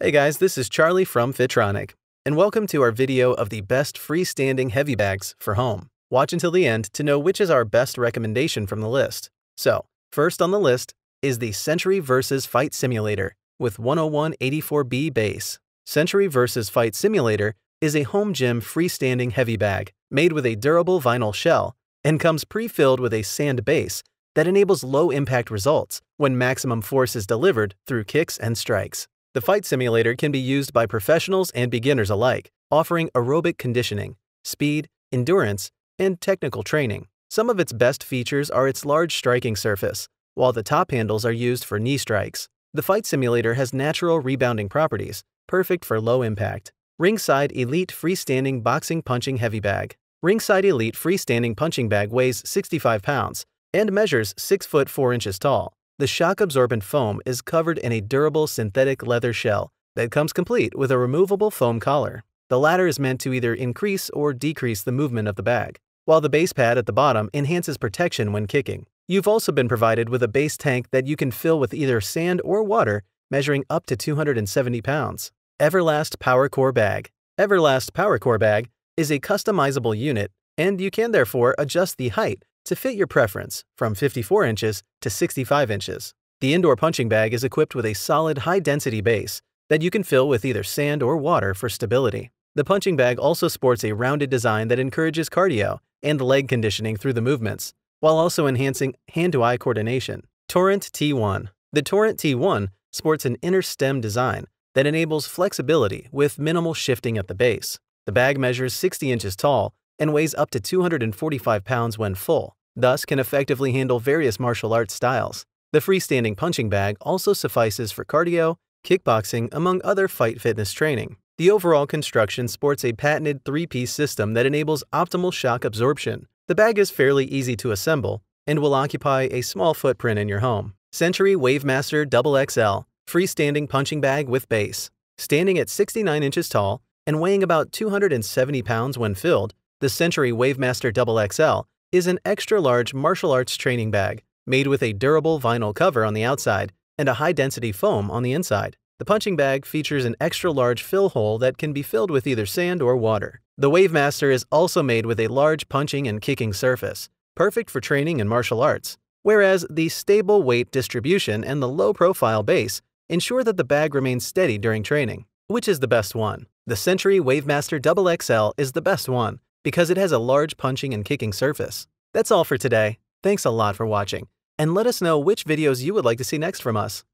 Hey guys, this is Charlie from Fitronic, and welcome to our video of the best freestanding heavy bags for home. Watch until the end to know which is our best recommendation from the list. So, first on the list is the Century vs. Fight Simulator with 10184B base. Century vs. Fight Simulator is a home gym freestanding heavy bag made with a durable vinyl shell and comes pre-filled with a sand base that enables low impact results when maximum force is delivered through kicks and strikes. The Fight Simulator can be used by professionals and beginners alike, offering aerobic conditioning, speed, endurance, and technical training. Some of its best features are its large striking surface, while the top handles are used for knee strikes. The Fight Simulator has natural rebounding properties, perfect for low impact. Ringside Elite Freestanding Boxing Punching Heavy Bag Ringside Elite Freestanding Punching Bag weighs 65 pounds and measures 6 foot 4 inches tall. The shock-absorbent foam is covered in a durable synthetic leather shell that comes complete with a removable foam collar. The latter is meant to either increase or decrease the movement of the bag, while the base pad at the bottom enhances protection when kicking. You've also been provided with a base tank that you can fill with either sand or water, measuring up to 270 pounds. Everlast Power Core Bag Everlast Power Core Bag is a customizable unit, and you can therefore adjust the height, to fit your preference from 54 inches to 65 inches. The indoor punching bag is equipped with a solid high-density base that you can fill with either sand or water for stability. The punching bag also sports a rounded design that encourages cardio and leg conditioning through the movements, while also enhancing hand-to-eye coordination. Torrent T1 The Torrent T1 sports an inner stem design that enables flexibility with minimal shifting at the base. The bag measures 60 inches tall and weighs up to 245 pounds when full, thus can effectively handle various martial arts styles. The freestanding punching bag also suffices for cardio, kickboxing, among other fight fitness training. The overall construction sports a patented three-piece system that enables optimal shock absorption. The bag is fairly easy to assemble and will occupy a small footprint in your home. Century Wavemaster XL Freestanding Punching Bag with Base Standing at 69 inches tall and weighing about 270 pounds when filled, the Century Wavemaster XL is an extra-large martial arts training bag made with a durable vinyl cover on the outside and a high-density foam on the inside. The punching bag features an extra-large fill hole that can be filled with either sand or water. The Wavemaster is also made with a large punching and kicking surface, perfect for training in martial arts, whereas the stable weight distribution and the low-profile base ensure that the bag remains steady during training. Which is the best one? The Century Wavemaster XXL is the best one, because it has a large punching and kicking surface. That's all for today. Thanks a lot for watching, and let us know which videos you would like to see next from us.